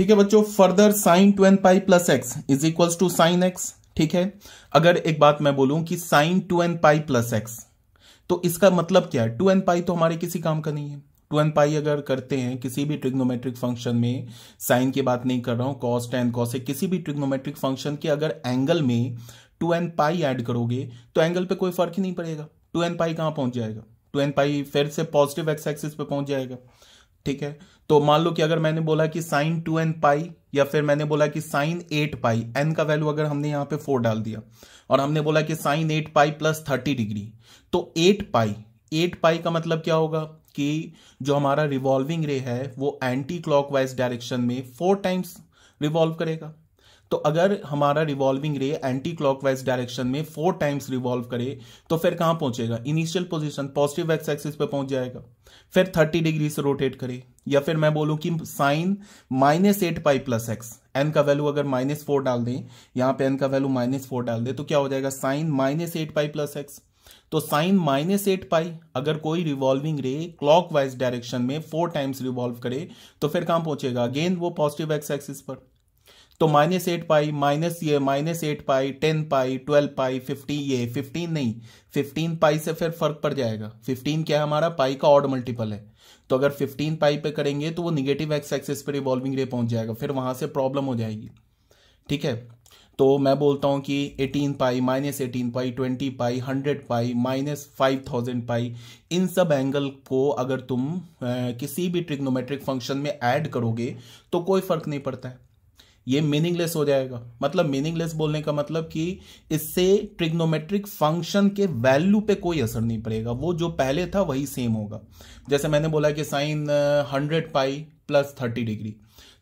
ठीक है बच्चों further sine two n pi plus x is equal to sine x ठीक है अगर एक बात मैं बोलूं कि sine two n pi plus x तो इसका मतलब क्या है टू एन पाई तो हमारे किसी काम का नहीं है टू एन पाई अगर करते हैं किसी भी ट्रिग्नोमेट्रिक फंक्शन में साइन की बात नहीं कर रहा हूं कॉस टेन कॉस किसी भी ट्रिग्नोमेट्रिक फंक्शन के अगर एंगल में टू एन पाई एड करोगे तो एंगल पे कोई फर्क ही नहीं पड़ेगा टू एन पाई कहां पहुंच जाएगा टू एन पाई फिर से पॉजिटिव एक्स एक्सिस पे पहुंच जाएगा ठीक है तो मान लो कि अगर मैंने बोला कि साइन टू एन पाई या फिर मैंने बोला कि साइन एट पाई एन का वैल्यू अगर हमने यहाँ पे फोर डाल दिया और हमने बोला कि sine eight pi plus thirty degree तो एट पाई एट पाई का मतलब क्या होगा कि जो हमारा रिवॉल्विंग रे है वो एंटी क्लॉकवाइज डायरेक्शन में फोर टाइम्स रिवॉल्व करेगा तो अगर हमारा revolving ray anti clockwise direction में फोर टाइम्स रिवॉल्व करे तो फिर कहां पहुंचेगा initial position positive x axis पे पहुंच जाएगा फिर थर्टी डिग्री से रोटेट करे या फिर मैं बोलूं कि sine minus eight pi plus x n का वैल्यू अगर माइनस फोर डाल दें यहां पे एन का वैल्यू माइनस फोर डाल दें तो क्या हो जाएगा sine minus eight pi plus x तो साइन माइनस एट पाई अगर कोई रिवॉल्विंग रे क्लॉकवाइज डायरेक्शन में फोर टाइम्स रिवॉल्व करे तो फिर कहां पहुंचेगा अगेन वो पॉजिटिव एक्स एक्सिस पर तो माइनस एट पाई माइनस ये minus eight pi ten pi twelve pi fifty ये फिफ्टीन नहीं फिफ्टीन पाई से फिर फर्क पड़ जाएगा फिफ्टीन क्या है हमारा पाई का ऑड मल्टीपल है तो अगर फिफ्टीन पाई पे करेंगे तो वो निगेटिव एक्स एक्सेस पर रिवॉल्विंग रे पहुंच जाएगा फिर वहां से प्रॉब्लम हो जाएगी ठीक है तो मैं बोलता हूँ कि eighteen pi minus eighteen pi twenty pi hundred pi minus five thousand pi इन सब एंगल को अगर तुम आ, किसी भी ट्रिग्नोमेट्रिक फंक्शन में ऐड करोगे तो कोई फर्क नहीं पड़ता है ये मीनिंगलेस हो जाएगा मतलब मीनिंगलेस बोलने का मतलब कि इससे ट्रिग्नोमेट्रिक फंक्शन के वैल्यू पे कोई असर नहीं पड़ेगा वो जो पहले था वही सेम होगा जैसे मैंने बोला कि sine hundred pi plus thirty degree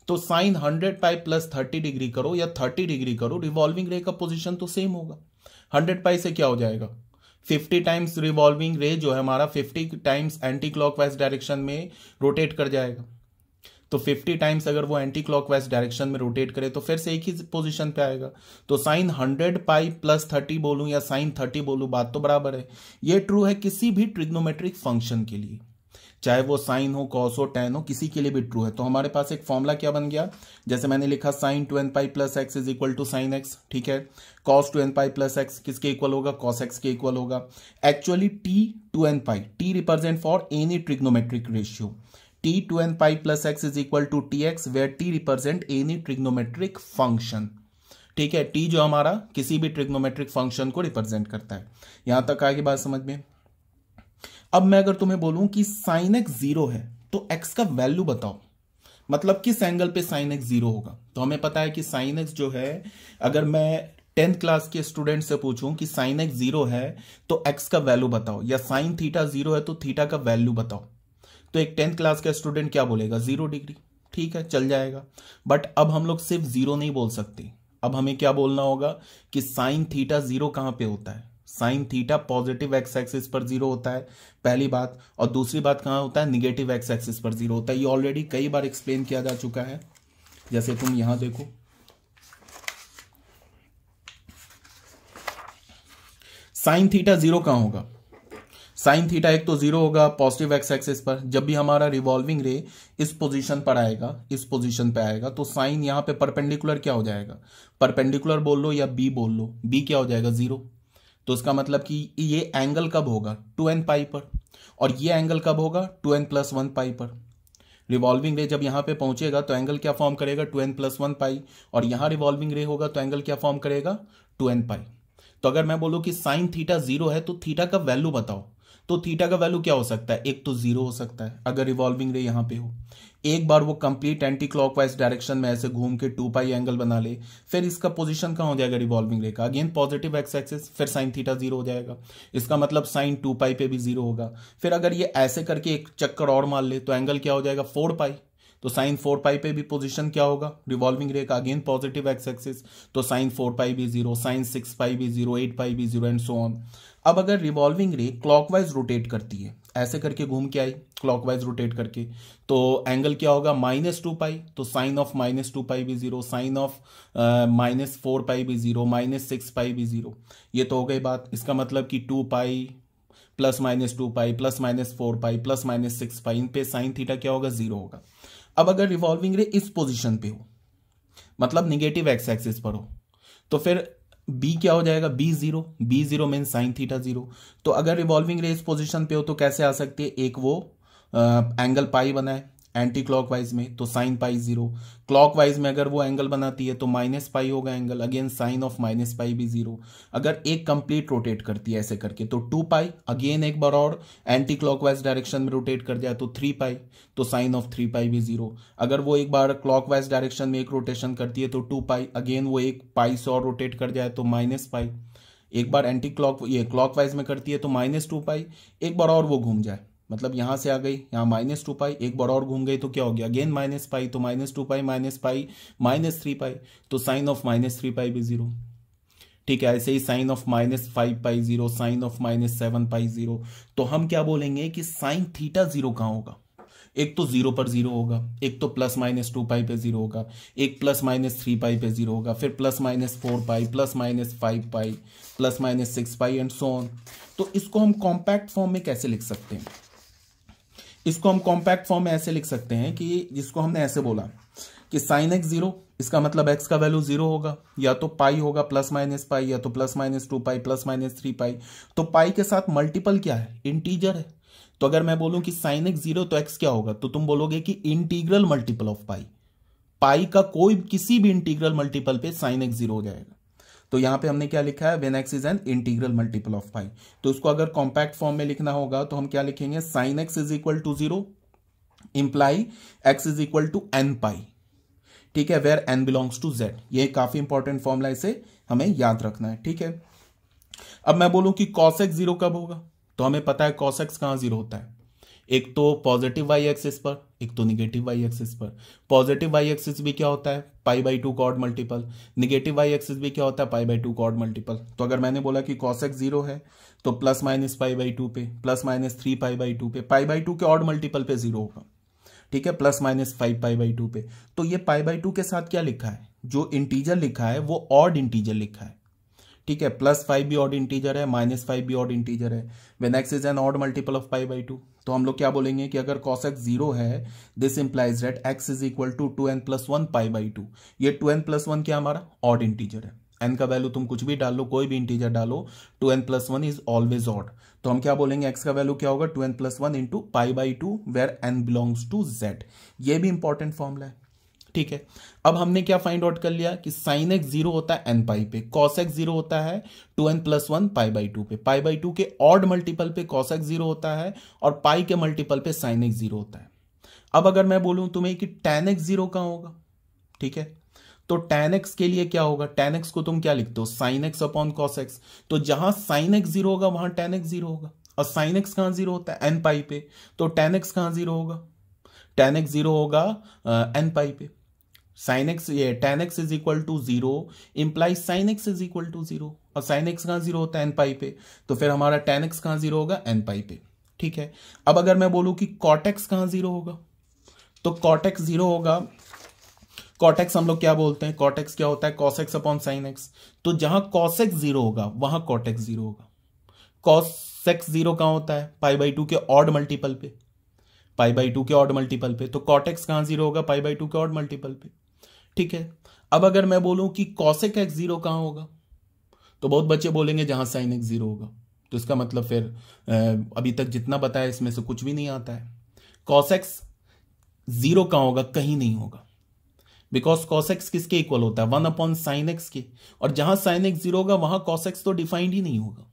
तो sine hundred pi plus thirty degree करो या थर्टी डिग्री करो रिवॉल्विंग रे का पोजिशन तो सेम होगा हंड्रेड पाई से क्या हो जाएगा फिफ्टी टाइम्स रिवॉल्विंग रे जो है हमारा fifty times anti clockwise direction में रोटेट कर जाएगा तो 50 टाइम्स अगर वो एंटी क्लॉक डायरेक्शन में रोटेट करे तो फिर से एक ही पोजीशन पे आएगा तो साइन 100 पाई प्लस 30 बोलूं या साइन 30 बोलूं बात तो बराबर है ये ट्रू है किसी भी ट्रिग्नोमेट्रिक फंक्शन के लिए चाहे वो साइन हो कॉस हो टेन हो किसी के लिए भी ट्रू है तो हमारे पास एक फॉर्मूला क्या बन गया जैसे मैंने लिखा sine two n pi plus x is equal to sine x ठीक है cos two n pi plus x किसके इक्वल होगा कॉस एक्स के इक्वल होगा actually T two n pi T represent for any trigonometric ratio T two n pi plus x is equal to T x where T represent any trigonometric function ठीक है T जो हमारा किसी भी trigonometric function को represent करता है यहां तक आगे बात समझ में अब मैं अगर तुम्हें बोलूं कि साइन एक्स जीरो है तो एक्स का वैल्यू बताओ मतलब किस एंगल पे साइन एक्स जीरो होगा तो हमें पता है कि साइन एक्स जो है अगर मैं टेंथ क्लास के स्टूडेंट से पूछूं कि साइन एक्स जीरो है तो एक्स का वैल्यू बताओ या साइन थीटा जीरो है तो थीटा का वैल्यू बताओ तो एक टेंथ क्लास का स्टूडेंट क्या बोलेगा जीरो डिग्री ठीक है चल जाएगा बट अब हम लोग सिर्फ जीरो नहीं बोल सकते अब हमें क्या बोलना होगा कि साइन थीटा जीरो कहां पे होता है sine theta positive x axis पर जीरो होता है पहली बात और दूसरी बात कहां होता है निगेटिव एक्स एक्सिस पर जीरो होता है ये ऑलरेडी कई बार एक्सप्लेन किया जा चुका है जैसे तुम यहां देखो साइन थीटा जीरो कहां होगा साइन थीटा एक तो जीरो होगा पॉजिटिव एक्स एक्सिस पर जब भी हमारा रिवॉल्विंग रे इस पोजीशन पर आएगा इस पोजीशन पे आएगा तो साइन यहाँ पे परपेंडिकुलर क्या हो जाएगा परपेंडिकुलर बोल लो या बी बोल लो बी क्या हो जाएगा जीरो तो इसका मतलब कि ये एंगल कब होगा टू एन पाई पर और ये एंगल कब होगा two n plus one pi पर रिवॉल्विंग रे जब यहाँ पे पहुंचेगा तो एंगल क्या फॉर्म करेगा two n plus one pi और यहाँ रिवॉल्विंग रे होगा तो एंगल क्या फॉर्म करेगा टू एन पाई तो अगर मैं बोलूँ कि साइन थीटा जीरो है तो थीटा का वैल्यू बताओ तो थीटा का वैल्यू क्या हो सकता है एक तो जीरो हो सकता है अगर रिवॉल्विंग रे यहां पे हो एक बार वो कंप्लीट एंटी क्लॉकवाइज डायरेक्शन में ऐसे घूम के टू पाई एंगल बना ले फिर इसका पोजीशन कहाँ हो जाएगा रिवॉल्विंग रे का अगेन पॉजिटिव एक्स एक्सिस फिर साइन थीटा जीरो हो जाएगा इसका मतलब साइन टू पाई पे भी जीरो होगा फिर अगर ये ऐसे करके एक चक्कर और मार ले तो एंगल क्या हो जाएगा फोर पाई तो साइन फोर पाई पे भी पोजीशन क्या होगा रिवॉल्विंग रे का अगेन पॉजिटिव एक्स एक्सिस तो साइन फोर पाई भी जीरो साइन सिक्स पाई भी जीरो एट पाई भी जीरो एंड सो ऑन अब अगर रिवॉल्विंग रे क्लॉकवाइज रोटेट करती है ऐसे करके घूम के आई क्लॉकवाइज रोटेट करके तो एंगल क्या होगा माइनस टू पाई तो sine of minus two pi भी zero sine of minus four pi भी जीरो माइनस सिक्स पाई भी जीरो ये तो हो गई बात इसका मतलब कि two pi plus minus two pi plus minus four pi plus minus six pi इन पे साइन थीटा क्या होगा जीरो होगा अब अगर रिवॉल्विंग रे इस पोजिशन पे हो मतलब निगेटिव एक्स एक्सिस पर हो तो फिर बी क्या हो जाएगा B zero B zero mean sine theta zero तो अगर रिवॉल्विंग रेस पोजिशन पे हो तो कैसे आ सकती है एक वो एंगल पाई बनाए एंटी क्लॉकवाइज में तो साइन पाई जीरो क्लॉकवाइज में अगर वो एंगल बनाती है तो माइनस पाई होगा angle again sine of minus pi भी जीरो अगर एक कंप्लीट रोटेट करती है ऐसे करके तो टू पाई अगेन एक बार और एंटी क्लॉकवाइज डायरेक्शन में रोटेट कर दिया तो थ्री पाई तो साइन ऑफ थ्री पाई भी जीरो अगर वो एक बार क्लॉकवाइज डायरेक्शन में एक रोटेशन करती है तो टू पाई अगेन वो एक पाई से और रोटेट कर जाए तो माइनस पाई एक बार एंटी क्लॉक ये क्लॉकवाइज में करती है तो माइनस टू पाई एक बार और वो घूम जाए मतलब यहाँ से आ गई यहाँ माइनस टू पाई एक बार और घूम गई तो क्या हो गया अगेन माइनस पाई तो minus two pi minus pi minus three pi तो sine of minus three pi भी जीरो ठीक है ऐसे ही sine of minus five pi zero sine of minus seven pi zero तो हम क्या बोलेंगे कि साइन थीटा जीरो कहाँ होगा एक तो जीरो पर जीरो होगा एक तो प्लस माइनस टू पाई पे जीरो होगा एक प्लस माइनस थ्री पाई पे जीरो होगा फिर plus minus four pi plus minus five pi plus minus six pi and so on तो इसको हम कॉम्पैक्ट फॉर्म में कैसे लिख सकते हैं इसको हम कॉम्पैक्ट फॉर्म में ऐसे लिख सकते हैं कि जिसको हमने ऐसे बोला कि साइन एक्स जीरो इसका मतलब एक्स का वैल्यू जीरो होगा या तो पाई होगा प्लस माइनस पाई या तो plus minus two pi plus minus three pi तो पाई के साथ मल्टीपल क्या है इंटीजर है तो अगर मैं बोलूं कि साइन एक्स जीरो तो एक्स क्या होगा तो तुम बोलोगे कि integral multiple of pi pi का कोई किसी भी इंटीग्रल मल्टीपल पे साइन एक्स जीरो हो जाएगा तो यहाँ पे हमने क्या लिखा है when x is n integral multiple of five तो उसको अगर कॉम्पैक्ट फॉर्म में लिखना होगा तो हम क्या लिखेंगे sine x is equal to zero imply x is equal to n pi ठीक है where n belongs to Z ये काफी इंपॉर्टेंट फॉर्मूला इसे हमें याद रखना है ठीक है अब मैं बोलूं कि कॉसेक्स जीरो कब होगा तो हमें पता है कॉसेक्स कहां जीरो होता है एक तो पॉजिटिव वाई एक्सिस पर एक तो निगेटिव वाई एक्सिस पर पॉजिटिव वाई एक्सिस भी क्या होता है pi by two odd multiple negative y axis भी क्या होता है pi by two odd multiple तो अगर मैंने बोला कि कॉसेक जीरो है तो plus minus pi by two पे plus minus three pi by two पे पाई बाई टू के ऑड मल्टीपल पे जीरो होगा ठीक है plus minus five pi by two पे तो ये पाई बाई टू के साथ क्या लिखा है जो इंटीजर लिखा है वो ऑड इंटीजर लिखा है ठीक है प्लस फाइव भी ऑड इंटीजर है माइनस फाइव भी ऑड इंटीजर है when x is n odd multiple of pi by two तो हम लोग क्या बोलेंगे कि अगर कॉस एक्स जीरो है this implies that x is equal to two n plus one pi by two ये टू एन प्लस वन क्या हमारा ऑड इंटीजर है एन का वैल्यू तुम कुछ भी डाल लो कोई भी इंटीजर डालो two n plus one is always odd तो हम क्या बोलेंगे एक्स का वैल्यू क्या होगा two n plus one into pi by two where n belongs to Z ये भी इंपॉर्टेंट फॉर्मला है ठीक है अब हमने क्या फाइंड आउट कर लिया कि साइन एक्स जीरो होता है एन पाई पे कॉस एक्स जीरो होता है two n plus one pi by two पे पाई बाई टू के ऑड मल्टीपल पे कॉस एक्स जीरो होता है और पाई के मल्टीपल पे साइन एक्स जीरो होता है अब अगर मैं बोलूं तुम्हें कि टेन एक्स जीरो का होगा ठीक है तो टेन एक्स के लिए क्या होगा टेन एक्स को तुम क्या लिखते हो sine x upon cos x तो जहां साइन एक्स जीरो होगा वहां टेन एक्स जीरो होगा और साइन एक्स कहां जीरो होता है एन पाई पे तो टेन एक्स कहां जीरो होगा टेन एक्स जीरो होगा एन पाई पे साइन एक्स ये tan x is equal to zero implies sine x is equal to zero और साइन एक्स कहाँ जीरो होता है एन पाई पे तो फिर हमारा टेन एक्स कहाँ जीरो होगा एन पाई पे ठीक है अब अगर मैं बोलूँ कि कॉटेक्स कहाँ जीरो होगा तो कॉटेक्स जीरो होगा कॉटेक्स हम लोग क्या बोलते हैं कॉटेक्स क्या होता है कॉसेक्स अपॉन साइन एक्स तो जहां कॉसेक्स जीरो होगा वहां कॉटेक्स जीरो होगा कॉसेक्स जीरो कहाँ होता है पाई बाई टू के ऑड मल्टीपल पे पाई बाई टू के ऑड मल्टीपल पे तो कॉटेक्स कहाँ जीरो होगा पाई बाई टू के ऑड मल्टीपल पे ठीक है अब अगर मैं बोलूं कि कॉसेक एक्स जीरो कहां होगा तो बहुत बच्चे बोलेंगे जहां साइन एक्स जीरो होगा तो इसका मतलब फिर अभी तक जितना बताया इसमें से कुछ भी नहीं आता है कॉसेक्स जीरो कहां होगा कहीं नहीं होगा बिकॉज कॉसेक्स किसके इक्वल होता है वन अपॉन साइन एक्स के और जहां साइन एक्स जीरो होगा वहां कॉसेक्स तो डिफाइंड ही नहीं होगा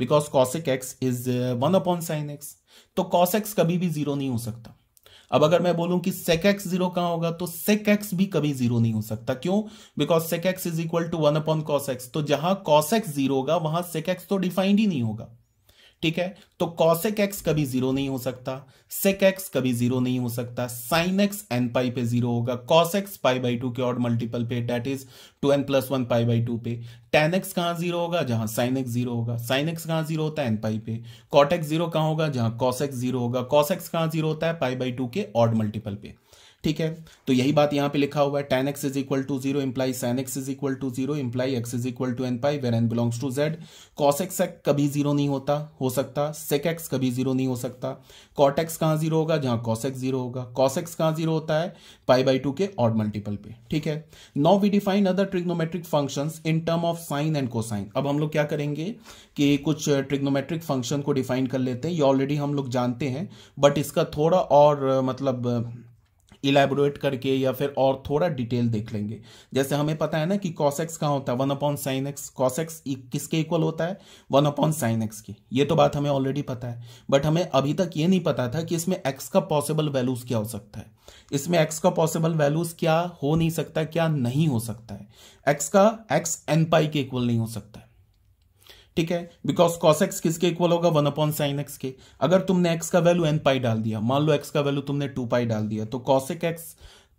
because cosec x is one upon sine x तो कॉसेक्स कभी भी जीरो नहीं हो सकता अब अगर मैं बोलूं कि सेक एक्स जीरो कहां होगा तो सेक एक्स भी कभी जीरो नहीं हो सकता क्यों because sec x is equal to one upon cos x तो जहां कॉस एक्स जीरो होगा वहां सेक एक्स तो डिफाइंड ही नहीं होगा ठीक है तो कॉसेक एक्स कभी जीरो नहीं हो सकता सेक एक्स कभी जीरो नहीं हो सकता साइन एक्स एन पाई पे जीरो होगा cos x pi by two के ऑर्ड मल्टीपल पे that is two n plus one pi by two पे टेन एक्स कहां जीरो होगा जहां साइन एक्स जीरो होगा साइन एक्स कहां जीरो होता है एन पाई पे कॉट एक्स जीरो कहां होगा जहां कॉस एक्स जीरो होगा कॉस एक्स जीरो होता है पाई बाई टू के ऑर्ड मल्टीपल पे ठीक है तो यही बात यहाँ पे लिखा हुआ है tan x is equal to zero imply sine x is equal to zero imply x is equal to n pi where n belongs to Z cos x कभी जीरो नहीं होता हो सकता सेक एक्स कभी जीरो नहीं हो सकता कॉट एक्स कहां जीरो होगा जहां कॉस एक्स जीरो होगा कॉस एक्स कहां जीरो होता है पाई बाई टू के ऑड मल्टीपल पे ठीक है now we define other trigonometric function in term of sine and cosine अब हम लोग क्या करेंगे कि कुछ ट्रिग्नोमेट्रिक फंक्शन को डिफाइन कर लेते हैं ये ऑलरेडी हम लोग जानते हैं बट इसका थोड़ा और मतलब इलेबोरेट करके या फिर और थोड़ा डिटेल देख लेंगे जैसे हमें पता है ना कि कॉसेक्स कहाँ होता है one upon sine x cosec x किसके इक्वल होता है वन अपॉन साइन एक्स की ये तो बात हमें ऑलरेडी पता है बट हमें अभी तक ये नहीं पता था कि इसमें एक्स का पॉसिबल वैल्यूज क्या हो सकता है इसमें एक्स का पॉसिबल वैल्यूज क्या हो नहीं सकता क्या नहीं हो सकता है एक्स का एक्स एन पाई के इक्वल नहीं हो सकता ठीक है बिकॉज कॉस एक्स किसके इक्वल होगा वन अपॉन साइन एक्स के अगर तुमने एक्स का वैल्यू एन पाई डाल दिया मान लो एक्स का वैल्यू तुमने टू पाई डाल दिया तो cosec x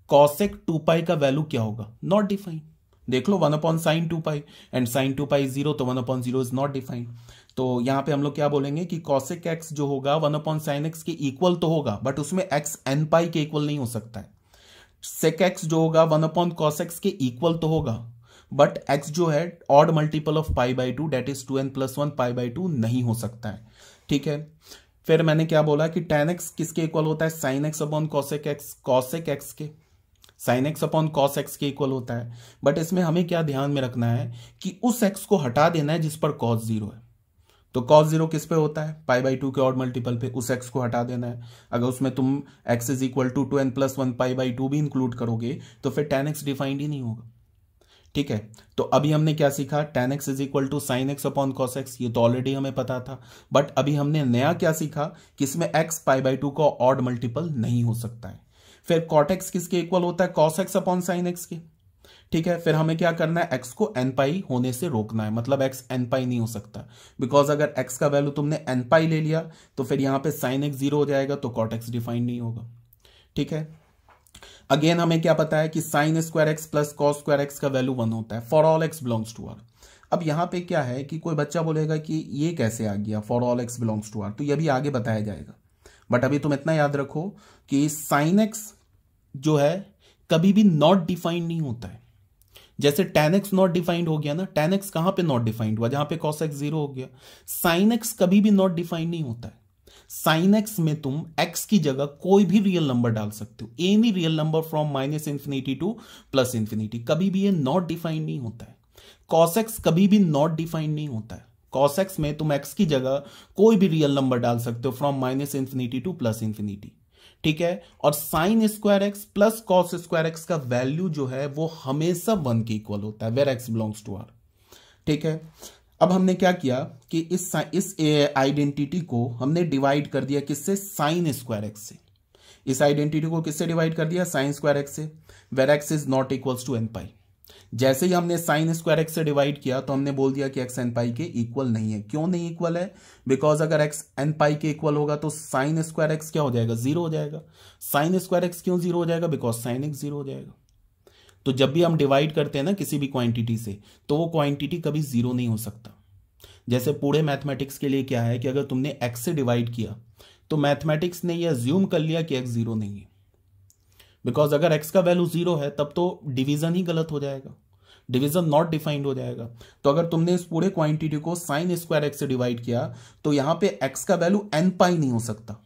cosec two pi का वैल्यू क्या होगा नॉट डिफाइन देख लो one upon sine two pi and sine two pi zero तो one upon zero is not defined तो यहाँ पे हम लोग क्या बोलेंगे कि कॉसिक एक्स जो होगा वन अपॉन साइन एक्स के इक्वल तो होगा बट उसमें एक्स एन पाई के इक्वल नहीं हो सकता है सेक एक्स जो होगा वन अपॉन कॉस एक्स के इक्वल तो होगा बट एक्स जो है odd multiple of pi by two that is two n plus one pi by two नहीं हो सकता है ठीक है फिर मैंने क्या बोला कि टेन एक्स किसके इक्वल होता है sine x upon cosec x cosec x के sine x upon cos x के इक्वल होता है बट इसमें हमें क्या ध्यान में रखना है कि उस एक्स को हटा देना है जिस पर कॉस जीरो है तो कॉस जीरो किस पे होता है पाई बाई टू के ऑड मल्टीपल पे उस एक्स को हटा देना है अगर उसमें तुम x is equal to two n plus one pi by two भी इंक्लूड करोगे तो फिर टेन एक्स डिफाइंड ही नहीं होगा ठीक है तो अभी हमने क्या सीखा tan x is equal to sine x upon cos x ये तो ऑलरेडी हमें पता था बट अभी हमने नया क्या सीखा कि इसमें एक्स पाई बाई टू का ऑड मल्टीपल नहीं हो सकता है फिर कॉट एक्स किसके इक्वल होता है cos x upon sine x के ठीक है फिर हमें क्या करना है एक्स को एन पाई होने से रोकना है मतलब एक्स एन पाई नहीं हो सकता बिकॉज अगर एक्स का वैल्यू तुमने एन पाई ले लिया तो फिर यहां पे साइन एक्स जीरो हो जाएगा तो कॉट एक्स डिफाइन नहीं होगा ठीक है अगेन हमें क्या पता है कि sine square x plus cos square x का वैल्यू वन होता है for all x belongs to R अब यहाँ पे क्या है कि कोई बच्चा बोलेगा कि ये कैसे आ गया for all x belongs to R तो ये भी आगे बताया जाएगा बट अभी तुम इतना याद रखो कि साइन एक्स जो है कभी भी नॉट डिफाइंड नहीं होता है जैसे टेन एक्स नॉट डिफाइंड हो गया ना टेन एक्स कहाँ पे नॉट डिफाइंड हुआ जहाँ पे कॉस एक्स जीरो हो गया साइन एक्स कभी भी नॉट डिफाइंड नहीं होता है साइन एक्स में तुम एक्स की जगह कोई भी रियल नंबर डाल सकते हो any real number from minus infinity to plus infinity कभी भी ये नॉट डिफाइंड नहीं होता है कॉसेक्स कभी भी नॉट डिफाइंड नहीं होता है कॉसेक्स में तुम एक्स की जगह कोई भी रियल नंबर डाल सकते हो from minus infinity to plus infinity ठीक है और sine square x plus cos square x का वैल्यू जो है वो हमेशा वन के इक्वल होता है where x belongs to R ठीक है अब हमने क्या किया कि इस इस आइडेंटिटी को हमने डिवाइड कर दिया किससे साइन स्क्वायर एक्स से इस आइडेंटिटी को किससे डिवाइड कर दिया साइन स्क्वायर एक्स से where x is not equals to n pi जैसे ही हमने साइन स्क्वायर एक्स से डिवाइड किया तो हमने बोल दिया कि एक्स एन पाई के इक्वल नहीं है क्यों नहीं इक्वल है बिकॉज अगर एक्स एन पाई के इक्वल होगा तो साइन स्क्वायर एक्स क्या हो जाएगा जीरो हो जाएगा साइन स्क्वायर एक्स क्यों जीरो हो जाएगा बिकॉज साइन एक्स जीरो हो जाएगा तो जब भी हम डिवाइड करते हैं ना किसी भी क्वांटिटी से तो वो क्वांटिटी कभी जीरो नहीं हो सकता जैसे पूरे मैथमेटिक्स के लिए क्या है कि अगर तुमने एक्स से डिवाइड किया तो मैथमेटिक्स ने यह ज्यूम कर लिया कि एक्स जीरो नहीं है बिकॉज अगर एक्स का वैल्यू जीरो है तब तो डिवीजन ही गलत हो जाएगा डिवीजन नॉट डिफाइंड हो जाएगा तो अगर तुमने इस पूरे क्वांटिटी को साइन स्क्वायर एक्स से डिवाइड किया तो यहाँ पे एक्स का वैल्यू एन पाई नहीं हो सकता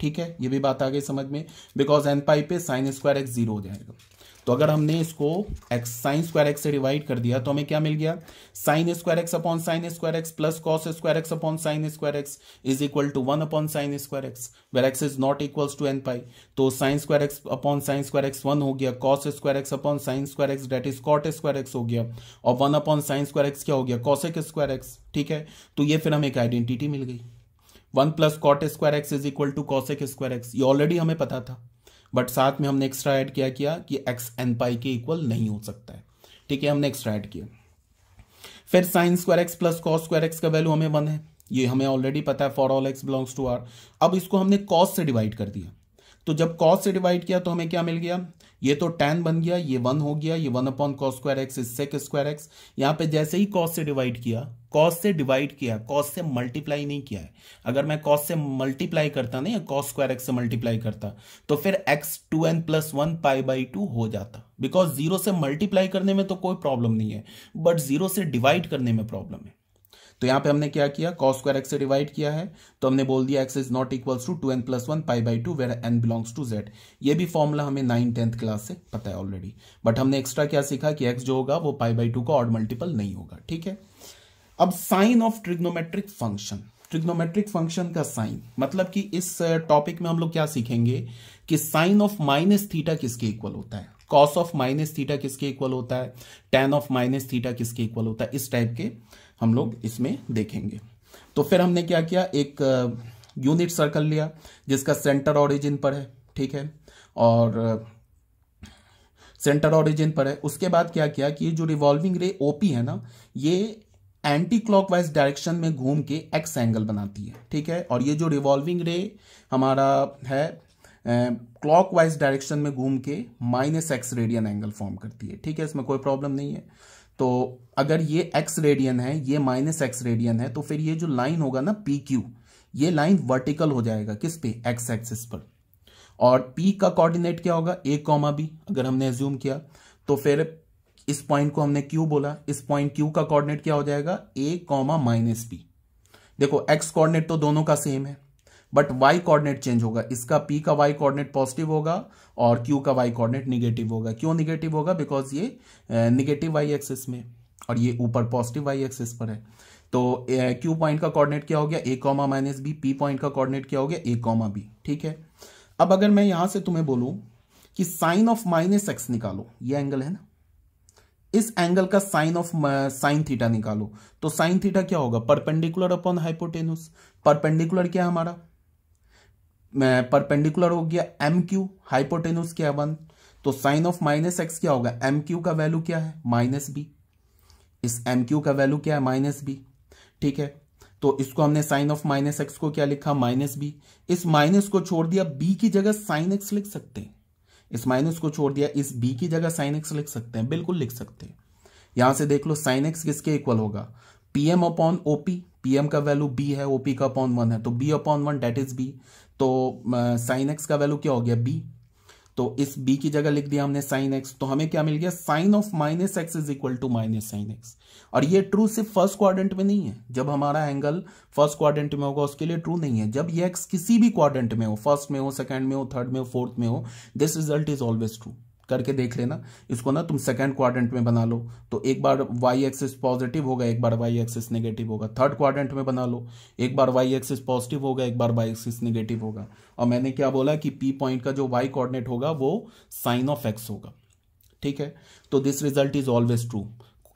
ठीक है ये भी बात आ गई समझ में बिकॉज एन पाई पे साइन स्क्वायर एक्स जीरो हो जाएगा तो अगर हमने इसको x साइन स्क्वायर एक्स से डिवाइड कर दिया तो हमें क्या मिल गया sine square x upon sine square x plus cos square x upon sine square x is equal to one upon sine square x where x is not equals to n pi तो sine square x upon sine square x one हो गया cos square x upon sine square x that is cot square x हो गया और one upon sine square x क्या हो गया cosec square x ठीक है तो ये फिर हमें एक आइडेंटिटी मिल गई one plus cot square x is equal to cosec square x ये ऑलरेडी हमें पता था बट साथ में हमने एक्स्ट्रा ऐड क्या किया कि एक्स एन पाई के इक्वल नहीं हो सकता है ठीक है हमने एक्स्ट्रा ऐड किया फिर sine square x plus cos square x का वैल्यू हमें वन है ये हमें ऑलरेडी पता है for all x belongs to R अब इसको हमने कॉस से डिवाइड कर दिया तो जब कॉस से डिवाइड किया तो हमें क्या मिल गया ये तो टेन बन गया ये वन हो गया ये one upon cos square x is sec square x यहाँ पे जैसे ही कॉस से डिवाइड किया कॉस से डिवाइड किया कॉस से मल्टीप्लाई नहीं किया है अगर मैं कॉस से मल्टीप्लाई करता ना या कॉस स्क्वायर एक्स से मल्टीप्लाई करता तो फिर x two n plus one pi by two हो जाता बिकॉज जीरो से मल्टीप्लाई करने में तो कोई प्रॉब्लम नहीं है बट जीरो से डिवाइड करने में प्रॉब्लम है तो यहां पे हमने क्या किया कॉस स्क्वायर एक्स से डिवाइड किया है तो हमने बोल दिया x is not equals to two n plus one pi by two where n belongs to Z ये भी फॉर्मुला हमें नाइन टेंथ क्लास से पता है ऑलरेडी बट हमने एक्स्ट्रा क्या सीखा कि एक्स जो होगा वो पाई बाई टू का ऑड मल्टीपल नहीं होगा ठीक है अब sine of trigonometric function trigonometric function का साइन मतलब कि इस टॉपिक uh, में हम लोग क्या सीखेंगे कि साइन ऑफ माइनस थीटा किसके इक्वल होता है कॉस ऑफ माइनस थीटा किसके इक्वल होता है टेन ऑफ माइनस थीटा किसके इक्वल होता है इस टाइप के हम लोग इसमें देखेंगे तो फिर हमने क्या किया एक यूनिट सर्कल लिया जिसका सेंटर ऑरिजिन पर है ठीक है और सेंटर ऑरिजिन पर है उसके बाद क्या किया कि जो रिवॉल्विंग रे ओपी है ना ये एंटी क्लॉकवाइज डायरेक्शन में घूम के एक्स एंगल बनाती है ठीक है और ये जो रिवॉल्विंग रे हमारा है क्लॉकवाइज डायरेक्शन में घूम के minus x radian angle form करती है ठीक है इसमें कोई प्रॉब्लम नहीं है तो अगर ये एक्स रेडियन है ये माइनस एक्स रेडियन है तो फिर ये जो लाइन होगा ना पी क्यू ये लाइन वर्टिकल हो जाएगा किस पे एक्स एक्सिस पर और पी का कोऑर्डिनेट क्या होगा ए कॉमा बी अगर हमने एज्यूम किया तो फिर इस पॉइंट को हमने क्यू बोला इस पॉइंट क्यू का कोऑर्डिनेट क्या हो जाएगा ए कॉमा माइनस बी देखो एक्स कोऑर्डिनेट तो दोनों का सेम है बट वाई कोऑर्डिनेट चेंज होगा इसका पी का वाई कोऑर्डिनेट पॉजिटिव होगा और क्यू का वाई कोऑर्डिनेट निगेटिव होगा क्यों निगेटिव होगा बिकॉज ये निगेटिव वाई एक्सिस में और ये ऊपर पॉजिटिव वाई एक्सिस पर है तो क्यू पॉइंट का कोऑर्डिनेट क्या हो गया a comma minus b P point का कोऑर्डिनेट क्या हो गया ए कॉमा बी ठीक है अब अगर मैं यहां से तुम्हें बोलूं कि साइन ऑफ माइनस एक्स निकालो ये एंगल है ना इस एंगल का साइन ऑफ साइन थीटा निकालो तो साइन थीटा क्या होगा परपेंडिकुलर अपॉन हाइपोटेनस परपेंडिकुलर क्या है हमारा परपेंडिकुलर हो गया एम क्यू हाइपोटेन्यूज क्या वन तो साइन ऑफ माइनस एक्स क्या होगा एम क्यू का वैल्यू क्या है माइनस बी इस एम क्यू का वैल्यू क्या है माइनस बी ठीक है तो इसको हमने साइन ऑफ माइनस एक्स को क्या लिखा माइनस बी इस माइनस को छोड़ दिया बी की जगह साइन एक्स लिख सकते हैं इस माइनस को छोड़ दिया इस बी की जगह साइन एक्स लिख सकते हैं बिल्कुल लिख सकते हैं यहां से देख लो साइन एक्स किसके इक्वल होगा पीएम अपॉन ओपी पीएम का वैल्यू बी है ओपी का अपॉन वन है तो b upon one that is b तो साइन एक्स का वैल्यू क्या हो गया बी तो इस बी की जगह लिख दिया हमने साइन एक्स तो हमें क्या मिल गया sine of minus x is equal to minus sine x और ये ट्रू सिर्फ फर्स्ट क्वाड्रेंट में नहीं है जब हमारा एंगल फर्स्ट क्वाड्रेंट में होगा उसके लिए ट्रू नहीं है जब ये एक्स किसी भी क्वाड्रेंट में हो फर्स्ट में हो सेकेंड में हो थर्ड में हो फोर्थ में हो this result is always true करके देख लेना इसको ना तुम सेकेंड क्वाड्रेंट में बना लो तो एक बार वाई एक्सिस पॉजिटिव होगा एक बार वाई एक्सिस नेगेटिव होगा थर्ड क्वाड्रेंट में बना लो एक बार वाई एक्सिस पॉजिटिव होगा एक बार वाई एक्सिस नेगेटिव होगा और मैंने क्या बोला कि पी पॉइंट का जो वाई कॉर्डिनेट होगा वो साइन ऑफ एक्स होगा ठीक है तो this result is always true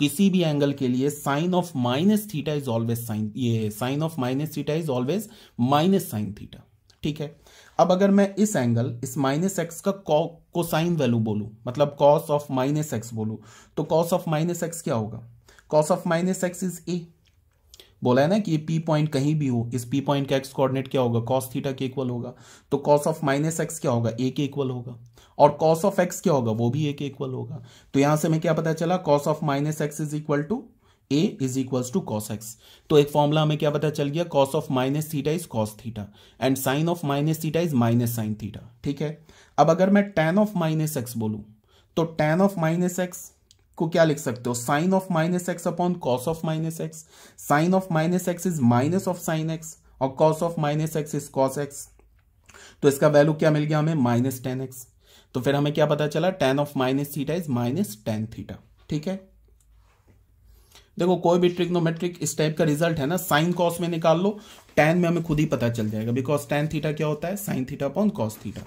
किसी भी एंगल के लिए sine of minus theta is always sine ये sine of minus theta is always minus sine theta ठीक है अब अगर मैं इस एंगल इस माइनस एक्स का कोसाइन वैल्यू बोलू मतलब कॉस ऑफ माइनस एक्स बोलू तो कॉस ऑफ माइनस एक्स क्या होगा cos of minus x is a बोला है ना कि ये पी पॉइंट कहीं भी हो इस पी पॉइंट का एक्स कोऑर्डिनेट क्या होगा कॉस थीटा के इक्वल होगा तो कॉस ऑफ माइनस एक्स क्या होगा ए के इक्वल होगा और कॉस ऑफ एक्स क्या होगा वो भी ए के इक्वल होगा तो यहां से मैं क्या पता चला cos of minus x is equal to a is equals to cos x तो एक फॉर्मूला हमें क्या पता चल गया cos of minus theta is cos theta and sine of minus theta is minus sine theta ठीक है अब अगर मैं टेन ऑफ माइनस एक्स बोलूँ तो टेन ऑफ माइनस एक्स को क्या लिख सकते हो sine of minus x upon cos of minus x sine of minus x is minus of sine x और cos of minus x is cos x तो इसका वैल्यू क्या मिल गया हमें माइनस टेन एक्स तो फिर हमें क्या पता चला tan of minus theta is minus tan theta ठीक है देखो कोई भी ट्रिग्नोमेट्रिक इस टाइप का रिजल्ट है ना साइन कॉस में निकाल लो टेन में हमें खुद ही पता चल जाएगा बिकॉज टेन थीटा क्या होता है sine theta upon cos theta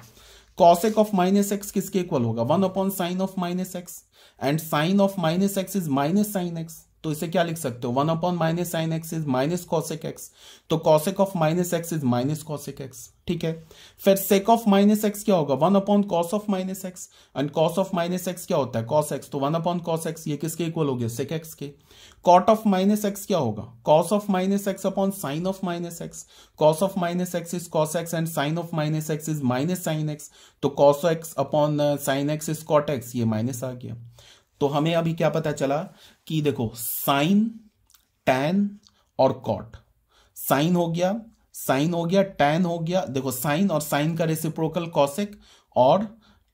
cosec of minus x किसके इक्वल होगा one upon sine of minus x and sine of minus x is minus sine x तो इसे क्या लिख सकते हो one upon minus sine x is minus cosec x तो cosec of minus x is minus cosec x ठीक है फिर सेक ऑफ माइनस एक्स क्या होगा one upon cos of minus x and cos of minus x क्या होता है cos x तो वन अपॉन कॉस एक्स ये किसके इक्वल हो गया सेक एक्स के कॉट ऑफ माइनस एक्स क्या होगा cos of minus x upon sine of minus x cos of minus x is cos x and sine of minus x is minus sine x तो cos x upon sine x is cot x ये minus आ गया तो हमें अभी क्या पता चला कि देखो साइन टैन और कॉट साइन हो गया साइन हो गया टैन हो गया देखो साइन और साइन का रेसिप्रोकल कॉसेक और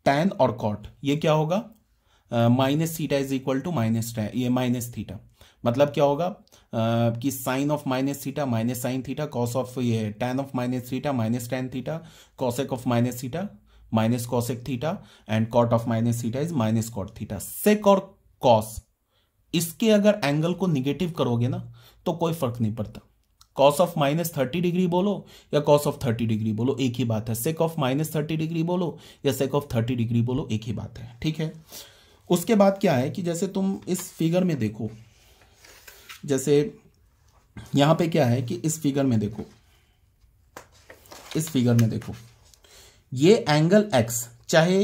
टैन और कॉट ये क्या होगा minus theta is equal to minus ये माइनस थीटा मतलब क्या होगा uh, कि sine of minus theta minus sine theta cos of ये tan of minus theta minus tan theta cosec of minus theta minus cosec theta and cot of minus theta is minus cot theta sec और cos इसके अगर angle को negative करोगे ना तो कोई फर्क नहीं पड़ता cos of minus thirty degree बोलो या कॉस ऑफ थर्टी डिग्री बोलो एक ही बात है sec of minus thirty degree बोलो या सेक ऑफ थर्टी डिग्री बोलो एक ही बात है ठीक है उसके बाद क्या है कि जैसे तुम इस फिगर में देखो जैसे यहां पे क्या है कि इस फिगर में देखो इस फिगर में देखो ये एंगल एक्स चाहे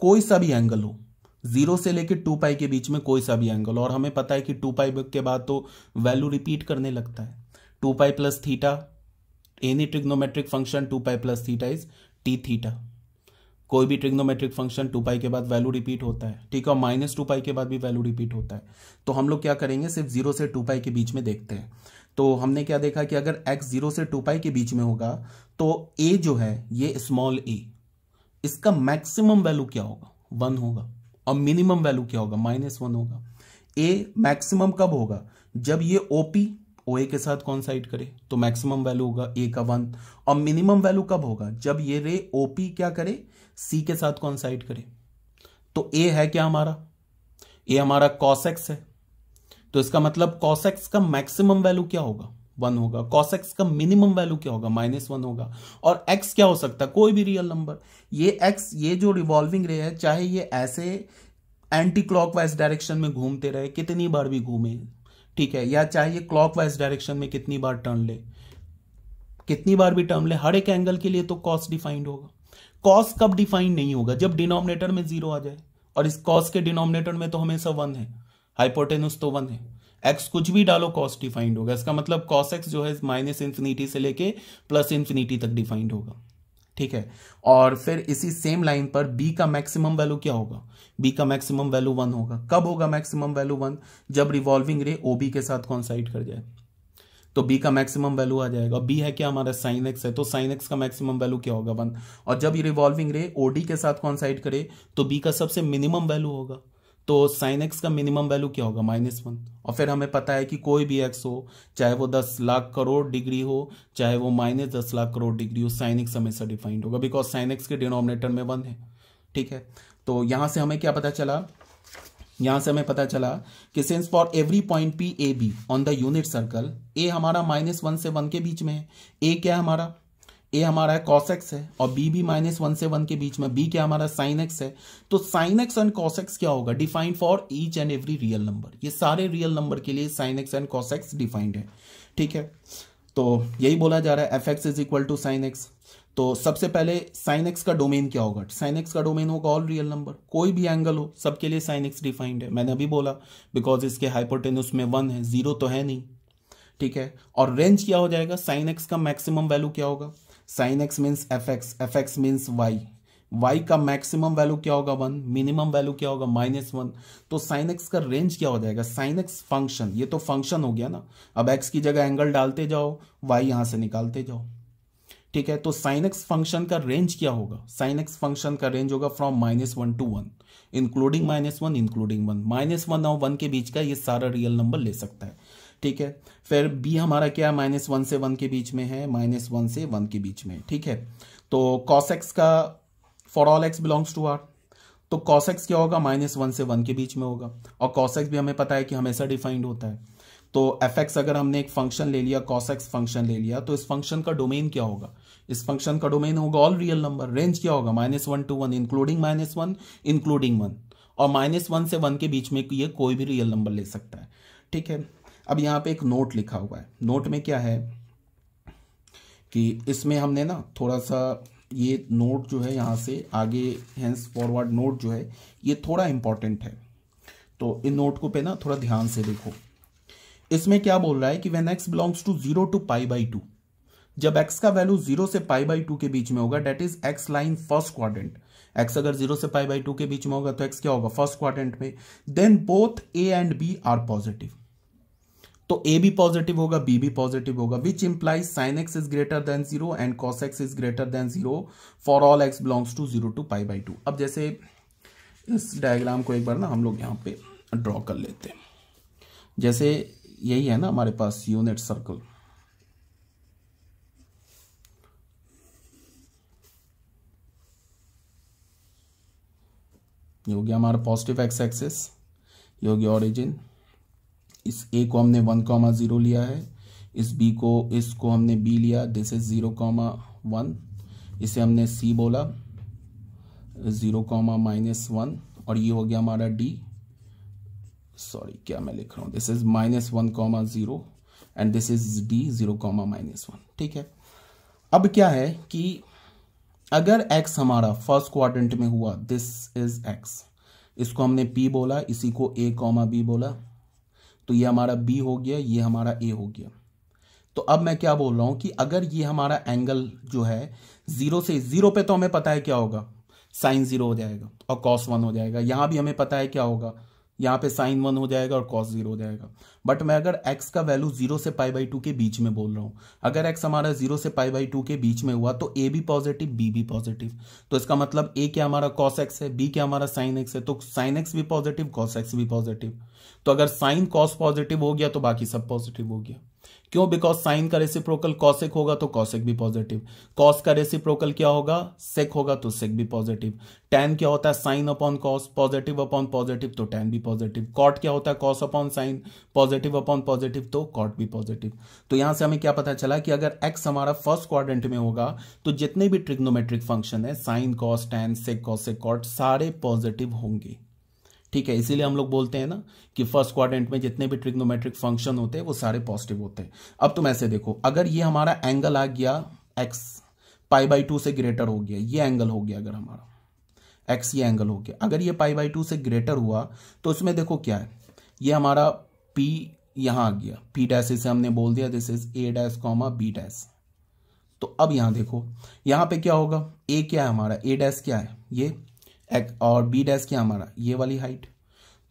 कोई सा भी एंगल हो जीरो से लेकर टू पाई के बीच में कोई सा भी एंगल और हमें पता है कि टू पाई के बाद तो वैल्यू रिपीट करने लगता है two pi plus theta any trigonometric function two pi plus theta is T theta कोई भी ट्रिग्नोमेट्रिक फंक्शन टू पाई के बाद वैल्यू रिपीट होता है ठीक है माइनस टू पाई के बाद भी वैल्यू रिपीट होता है तो हम लोग क्या करेंगे सिर्फ जीरो से टू पाई के बीच में देखते हैं तो हमने क्या देखा कि अगर एक्स जीरो से टू पाई के बीच में होगा तो ए जो है ये स्मॉल ए इसका मैक्सिमम वैल्यू क्या होगा वन होगा और मिनिमम वैल्यू क्या होगा माइनस वन होगा ए मैक्सिमम कब होगा जब ये ओपी ओ ए के साथ कॉन्साइड करे तो मैक्सिमम वैल्यू होगा ए का वन और मिनिमम वैल्यू कब होगा जब ये रे ओपी क्या करे सी के साथ कॉन्साइड करे तो ए है क्या हमारा ए हमारा कॉसेक्स है तो इसका मतलब कॉसेक्स का मैक्सिमम वैल्यू क्या होगा वन होगा कॉस एक्स का मिनिमम वैल्यू क्या होगा माइनस वन होगा और एक्स क्या हो सकता है कोई भी रियल नंबर ये एक्स ये जो रिवॉल्विंग रे है चाहे ये ऐसे एंटी क्लॉकवाइज डायरेक्शन में घूमते रहे कितनी बार भी घूमे ठीक है या चाहे ये क्लॉकवाइज डायरेक्शन में कितनी बार टर्न ले कितनी बार भी टर्न ले हर एक एंगल के लिए तो कॉस डिफाइंड होगा कॉस कब डिफाइंड नहीं होगा जब डिनोमिनेटर में जीरो आ जाए और इस कॉस के डिनोमिनेटर में तो हमेशा वन है हाइपोटेनस तो वन है एक्स कुछ भी डालो कॉस डिफाइंड होगा इसका मतलब कॉस एक्स जो है माइनस इन्फिनिटी से लेके प्लस इन्फिनिटी तक डिफाइंड होगा ठीक है और फिर इसी सेम लाइन पर बी का मैक्सिमम वैल्यू क्या होगा बी का मैक्सिमम वैल्यू वन होगा कब होगा मैक्सिमम वैल्यू वन जब रिवॉल्विंग रे ओ बी के साथ कॉन्साइड कर जाए तो बी का मैक्सिमम वैल्यू आ जाएगा बी है क्या हमारा साइन एक्स है तो साइन एक्स का मैक्सिमम वैल्यू क्या होगा वन और जब ये रिवॉल्विंग रे ओडी के साथ कॉन्साइड करे तो बी का सबसे मिनिमम वैल्यू होगा तो साइन एक्स का मिनिमम वैल्यू क्या होगा माइनस वन और फिर हमें पता है कि कोई भी एक्स हो चाहे वो दस लाख करोड़ डिग्री हो चाहे वो माइनस दस लाख करोड़ डिग्री हो साइन एक्स हमेशा डिफाइंड होगा बिकॉज साइन एक्स के डिनोमिनेटर में वन है ठीक है तो यहां से हमें क्या पता चला यहां से हमें पता चला कि since for every point P A B on the unit circle A हमारा माइनस वन से वन के बीच में है ए क्या है हमारा ए हमारा है कॉसेक्स है और बी भी माइनस वन से वन के बीच में बी क्या हमारा साइन एक्स है तो साइन एक्स एंड कॉसेक्स क्या होगा defined for each and every real number ये सारे रियल नंबर के लिए sine x and cos x defined है ठीक है तो यही बोला जा रहा है F x is equal to sine x तो सबसे पहले साइन एक्स का डोमेन क्या होगा साइन एक्स का डोमेन होगा ऑल रियल नंबर कोई भी एंगल हो सबके लिए साइन एक्स डिफाइंड है मैंने अभी बोला बिकॉज इसके हाइपोटेनस में वन है जीरो तो है नहीं ठीक है और रेंज क्या हो जाएगा साइन एक्स का मैक्सिमम वैल्यू क्या होगा sine x means F x F x means Y Y का मैक्सिमम वैल्यू क्या होगा वन मिनिमम वैल्यू क्या होगा माइनस वन तो साइन एक्स का रेंज क्या हो जाएगा साइन एक्स फंक्शन ये तो फंक्शन हो गया ना अब एक्स की जगह एंगल डालते जाओ वाई यहां से निकालते जाओ ठीक है तो साइन एक्स फंक्शन का रेंज क्या होगा साइन एक्स फंक्शन का रेंज होगा from minus one to one including minus one including one minus one और वन के बीच का ये सारा रियल नंबर ले सकता है ठीक है फिर बी हमारा क्या है माइनस वन से वन के बीच में है माइनस वन से वन के बीच में ठीक है तो कॉस एक्स का for all x belongs to R तो कॉस एक्स क्या होगा माइनस वन से वन के बीच में होगा और कॉस एक्स भी हमें पता है कि हमेशा डिफाइंड होता है तो एफ एक्स अगर हमने एक फंक्शन ले लिया कॉस एक्स फंक्शन ले लिया तो इस फंक्शन का डोमेन क्या होगा इस फंक्शन का डोमेन होगा ऑल रियल नंबर रेंज क्या होगा minus one to one including minus one including one और माइनस वन से वन के बीच में ये कोई भी रियल नंबर ले सकता है ठीक है अब यहाँ पे एक नोट लिखा हुआ है नोट में क्या है कि इसमें हमने ना थोड़ा सा ये नोट जो है यहाँ से आगे हैंस फॉरवर्ड नोट जो है ये थोड़ा इम्पॉर्टेंट है तो इन नोट को पे ना थोड़ा ध्यान से देखो इसमें क्या बोल रहा है कि when x belongs to zero to pi by two जब एक्स का वैल्यू जीरो से पाई बाई टू के बीच में होगा that is x line first quadrant x अगर जीरो से पाई बाई टू के बीच में होगा तो एक्स क्या होगा फर्स्ट क्वारेंट में then both A and B are positive तो ए भी पॉजिटिव होगा बी भी पॉजिटिव होगा which implies sine x is greater than zero and cos x is greater than zero for all x belongs to zero to pi by two अब जैसे इस diagram को एक बार ना हम लोग यहाँ पे ड्रॉ कर लेते हैं जैसे यही है ना हमारे पास यूनिट सर्कल ये हो गया हमारा पॉजिटिव एक्स एक्सेस ये हो गया ऑरिजिन इस ए को हमने वन कॉमा ज़ीरो लिया है इस बी को इसको हमने बी लिया this is zero comma one इसे हमने सी बोला ज़ीरो कॉमा माइनस वन और ये हो गया हमारा डी सॉरी क्या मैं लिख रहा हूँ this is minus one comma zero and this is D zero comma minus one ठीक है अब क्या है कि अगर x हमारा फर्स्ट क्वाड्रेंट में हुआ दिस इज़ x इसको हमने p बोला इसी को a कॉमा बी बोला तो ये हमारा बी हो गया ये हमारा ए हो गया तो अब मैं क्या बोल रहा हूं कि अगर ये हमारा एंगल जो है जीरो से जीरो पे तो हमें पता है क्या होगा साइन जीरो हो जाएगा और कॉस वन हो जाएगा यहां भी हमें पता है क्या होगा यहाँ पे साइन वन हो जाएगा और कॉस जीरो हो जाएगा बट मैं अगर एक्स का वैल्यू जीरो से पाई बाई टू के बीच में बोल रहा हूँ अगर एक्स हमारा जीरो से पाई बाई टू के बीच में हुआ तो ए भी पॉजिटिव बी भी पॉजिटिव तो इसका मतलब ए क्या हमारा कॉस एक्स है बी क्या हमारा साइन एक्स है तो साइन एक्स भी पॉजिटिव कॉस एक्स भी पॉजिटिव तो अगर साइन कॉस पॉजिटिव हो गया तो बाकी सब पॉजिटिव हो गया क्यों बिकॉज साइन का रेसिप्रोकल कॉसेक होगा तो कॉसेक भी पॉजिटिव कॉस का रेसिप्रोकल क्या होगा सेक होगा तो सेक भी पॉजिटिव टेन क्या होता है sine upon cos positive upon positive तो टेन भी पॉजिटिव कॉट क्या होता है cos upon sine positive upon positive तो कॉट भी पॉजिटिव तो यहां से हमें क्या पता चला कि अगर एक्स हमारा फर्स्ट क्वारेंट में होगा तो जितने भी ट्रिग्नोमेट्रिक फंक्शन है sine cos tan sec cosec cot सारे पॉजिटिव होंगे ठीक है इसीलिए हम लोग बोलते हैं ना कि फर्स्ट क्वाड्रेंट में जितने भी ट्रिग्नोमेट्रिक फंक्शन होते हैं वो सारे पॉजिटिव होते हैं अब तुम ऐसे देखो अगर ये हमारा एंगल आ गया एक्स पाई बाई टू से ग्रेटर हो गया ये एंगल हो गया अगर हमारा एक्स ये एंगल हो गया अगर ये पाई बाई टू से ग्रेटर हुआ तो इसमें देखो क्या है ये हमारा पी यहां आ गया पी डैश इसे हमने बोल दिया this is A dash comma B dash तो अब यहां देखो यहां पे क्या होगा ए क्या है हमारा ए डैश क्या है ये एक और बी डैश क्या हमारा ये वाली हाइट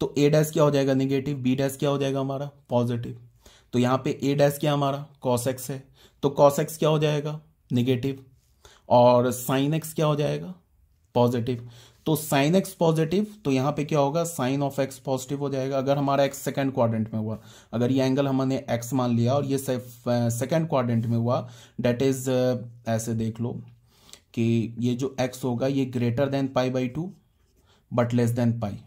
तो ए डैश क्या हो जाएगा निगेटिव बी डैश क्या हो जाएगा हमारा पॉजिटिव तो यहाँ पे ए डैश क्या हमारा कॉस एक्स है तो कॉस एक्स क्या हो जाएगा निगेटिव और साइन एक्स क्या हो जाएगा पॉजिटिव तो साइन एक्स पॉजिटिव तो यहाँ पे क्या होगा साइन ऑफ एक्स पॉजिटिव हो जाएगा अगर हमारा एक्स सेकेंड क्वाड्रेंट में हुआ अगर ये एंगल हमने एक्स मान लिया और ये सेकेंड क्वाड्रेंट में हुआ डेट इज ऐसे देख लो कि ये जो एक्स होगा ये greater than pi by two but less than pi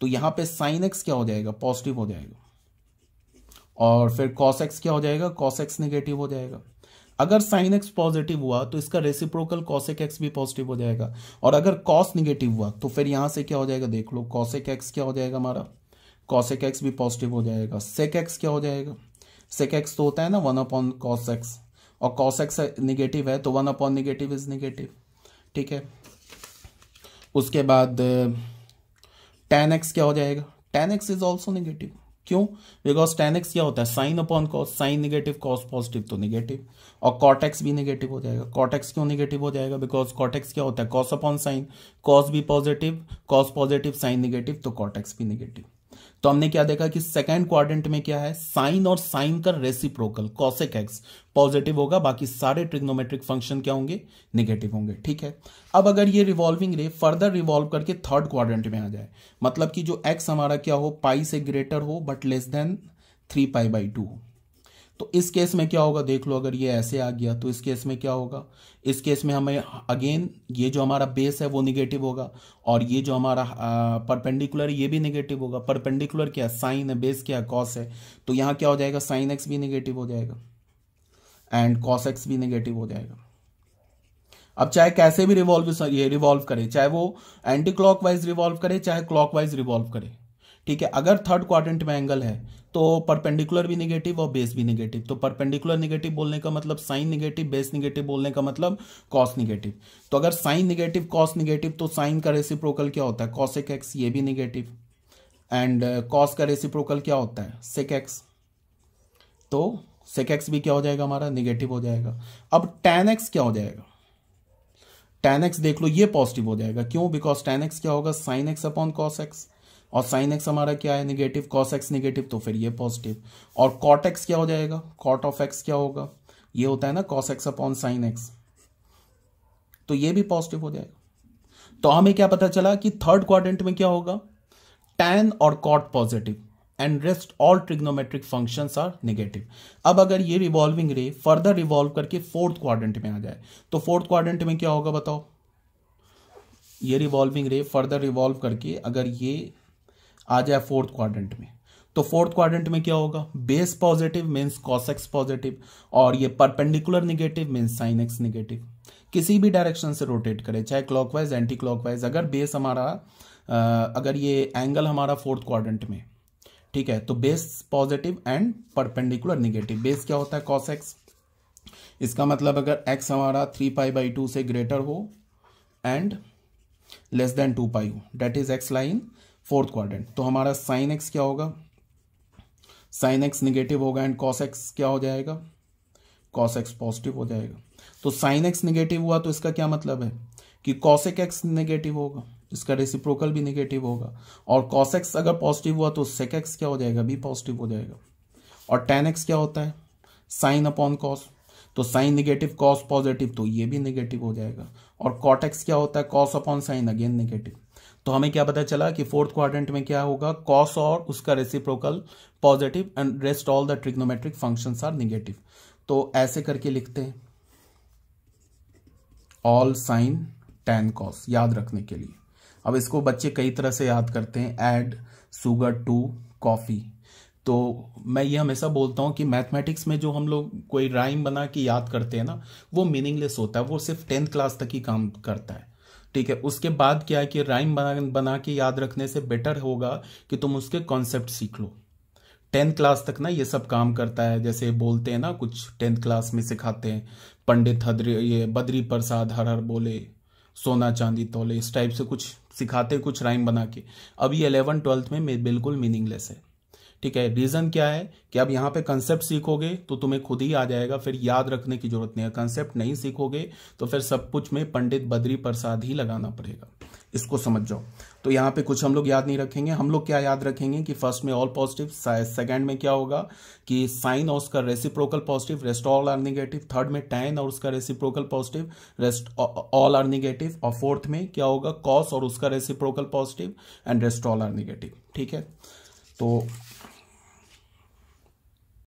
तो यहाँ पे साइन एक्स क्या हो जाएगा पॉजिटिव हो जाएगा और फिर कॉस एक्स क्या हो जाएगा कॉस एक्स निगेटिव हो जाएगा अगर साइन एक्स पॉजिटिव हुआ तो इसका रेसिप्रोकल कॉसेक एक्स भी पॉजिटिव हो जाएगा और अगर कॉस निगेटिव हुआ तो फिर यहाँ से क्या हो जाएगा देख लो कॉसेक एक्स क्या हो जाएगा हमारा कॉसेक एक्स भी पॉजिटिव हो जाएगा सेक एक्स क्या हो जाएगा सेक एक्स तो होता है ना वन अपॉन कॉस एक्स और कॉस एक्स निगेटिव है तो one upon negative is negative ठीक है उसके बाद टेन uh, एक्स क्या हो जाएगा tan x is also negative क्यों बिकॉज टेन एक्स क्या होता है sine upon cos sine negative cos positive तो निगेटिव और कॉटेक्स भी निगेटिव हो जाएगा कॉटेक्स क्यों निगेटिव हो जाएगा बिकॉज कॉटेक्स क्या होता है कॉस अपॉन साइन कॉस भी positive cos positive sine negative तो कॉटेक्स भी निगेटिव तो हमने क्या देखा कि सेकेंड क्वारेंट में क्या है साइन और साइन का रेसिप्रोकल कॉसेक एक्स पॉजिटिव होगा बाकी सारे ट्रिग्नोमेट्रिक फंक्शन क्या होंगे निगेटिव होंगे ठीक है अब अगर ये रिवॉल्विंग रे फर्दर रिवॉल्व करके थर्ड क्वारेंट में आ जाए मतलब कि जो एक्स हमारा क्या हो पाई से ग्रेटर हो but less than three pi by two हो तो इस केस में क्या होगा देख लो अगर ये ऐसे आ गया तो इस केस में क्या होगा इस केस में हमें अगेन ये जो हमारा बेस है वो निगेटिव होगा और ये जो हमारा परपेंडिकुलर ये भी निगेटिव होगा परपेंडिकुलर क्या साइन है बेस क्या है कॉस है तो यहाँ क्या हो जाएगा साइन एक्स भी निगेटिव हो जाएगा एंड कॉस एक्स भी निगेटिव हो जाएगा अब चाहे कैसे भी रिवॉल्व ये रिवॉल्व करे चाहे वो एंटी क्लॉकवाइज रिवॉल्व करे चाहे क्लॉकवाइज रिवॉल्व करे ठीक है अगर थर्ड क्वाड्रेंट में एंगल है तो परपेंडिकुलर भी निगेटिव और बेस भी निगेटिव तो परपेंडिकुलर निगेटिव बोलने का मतलब साइन निगेटिव बेस निगेटिव बोलने का मतलब कॉस निगेटिव तो अगर साइन निगेटिव कॉस निगेटिव तो साइन का रेसिप्रोकल क्या होता है कॉसेक एक्स ये भी निगेटिव एंड कॉस का रेसिप्रोकल क्या होता है सेक एक्स तो सेक एक्स भी क्या हो जाएगा हमारा निगेटिव हो जाएगा अब टेन एक्स क्या हो जाएगा टेन एक्स देख लो ये पॉजिटिव हो जाएगा क्यों बिकॉज टेन एक्स क्या होगा sine x upon cos x और साइन एक्स हमारा क्या है निगेटिव कॉस एक्स निगेटिव तो फिर ये पॉजिटिव और कॉट एक्स क्या हो जाएगा कॉट ऑफ एक्स क्या होगा ये होता है ना cos x upon sine x तो ये भी पॉजिटिव हो जाएगा तो हमें क्या पता चला कि थर्ड क्वाड्रेंट में क्या होगा टैन और cot positive and rest all trigonometric functions are negative अब अगर ये रिवॉल्विंग रे फर्दर रिवॉल्व करके फोर्थ क्वाड्रेंट में आ जाए तो फोर्थ क्वाड्रेंट में क्या होगा बताओ ये रिवॉल्विंग रे फर्दर रिवॉल्व करके अगर ये आ जाए फोर्थ क्वाड्रेंट में तो फोर्थ क्वाड्रेंट में क्या होगा base positive means cos x positive और ये perpendicular negative means sine x negative किसी भी डायरेक्शन से रोटेट करे चाहे क्लॉकवाइज एंटी क्लॉकवाइज अगर बेस हमारा अगर ये एंगल हमारा फोर्थ क्वाड्रेंट में ठीक है तो base positive and perpendicular negative base क्या होता है कॉस एक्स इसका मतलब अगर एक्स हमारा थ्री पाई बाई टू से ग्रेटर हो and less than two pi हो that is x line fourth quadrant तो हमारा साइन एक्स क्या होगा साइन एक्स निगेटिव होगा एंड कॉस एक्स क्या हो जाएगा कॉस एक्स पॉजिटिव हो जाएगा तो साइन एक्स निगेटिव हुआ तो इसका क्या मतलब है कि कॉसेक एक्स निगेटिव होगा इसका रेसिप्रोकल भी निगेटिव होगा और कॉस एक्स अगर पॉजिटिव हुआ तो सेक एक्स क्या हो जाएगा भी पॉजिटिव हो जाएगा और टेन एक्स क्या होता है साइन अपॉन कॉस तो साइन निगेटिव कॉस पॉजिटिव तो ये भी निगेटिव हो जाएगा और कॉटेक्स क्या होता है cos upon sine again negative तो हमें क्या पता चला कि फोर्थ क्वाड्रेंट में क्या होगा कॉस और उसका reciprocal positive and rest all the trigonometric functions are negative तो ऐसे करके लिखते हैं ऑल साइन टेन कॉस याद रखने के लिए अब इसको बच्चे कई तरह से याद करते हैं एड सुगर टू कॉफ़ी तो मैं ये हमेशा बोलता हूँ कि मैथमेटिक्स में जो हम लोग कोई राइम बना के याद करते हैं ना वो मीनिंगलेस होता है वो सिर्फ टेंथ क्लास तक ही काम करता है ठीक है उसके बाद क्या है कि राइम बना बना के याद रखने से बेटर होगा कि तुम उसके कॉन्सेप्ट सीख लो टेंथ क्लास तक ना ये सब काम करता है जैसे बोलते हैं ना कुछ टेंथ क्लास में सिखाते हैं पंडित हद्री ये बद्री प्रसाद हर हर बोले सोना चांदी तोले इस टाइप से कुछ सिखाते कुछ राइम बना के अभी इलेवन ट्वेल्थ में बिल्कुल मीनिंगलेस है ठीक है रीज़न क्या है कि अब यहां पे कंसेप्ट सीखोगे तो तुम्हें खुद ही आ जाएगा फिर याद रखने की जरूरत नहीं है कंसेप्ट नहीं सीखोगे तो फिर सब कुछ में पंडित बद्री प्रसाद ही लगाना पड़ेगा इसको समझ जाओ तो यहाँ पे कुछ हम लोग याद नहीं रखेंगे हम लोग क्या याद रखेंगे कि फर्स्ट में ऑल पॉजिटिव सेकंड में क्या होगा कि साइन और उसका reciprocal positive rest all are negative third में टैन और उसका reciprocal positive rest all are negative और फोर्थ में क्या होगा कॉस और उसका reciprocal positive and rest all are negative ठीक है तो